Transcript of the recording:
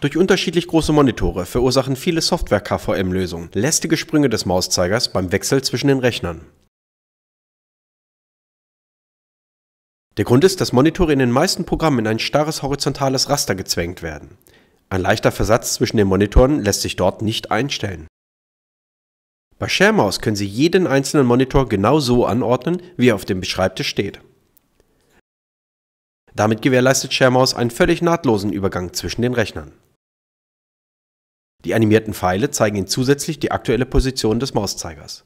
Durch unterschiedlich große Monitore verursachen viele Software-KVM-Lösungen lästige Sprünge des Mauszeigers beim Wechsel zwischen den Rechnern. Der Grund ist, dass Monitore in den meisten Programmen in ein starres horizontales Raster gezwängt werden. Ein leichter Versatz zwischen den Monitoren lässt sich dort nicht einstellen. Bei ShareMouse können Sie jeden einzelnen Monitor genau so anordnen, wie er auf dem Beschreibtisch steht. Damit gewährleistet ShareMouse einen völlig nahtlosen Übergang zwischen den Rechnern. Die animierten Pfeile zeigen Ihnen zusätzlich die aktuelle Position des Mauszeigers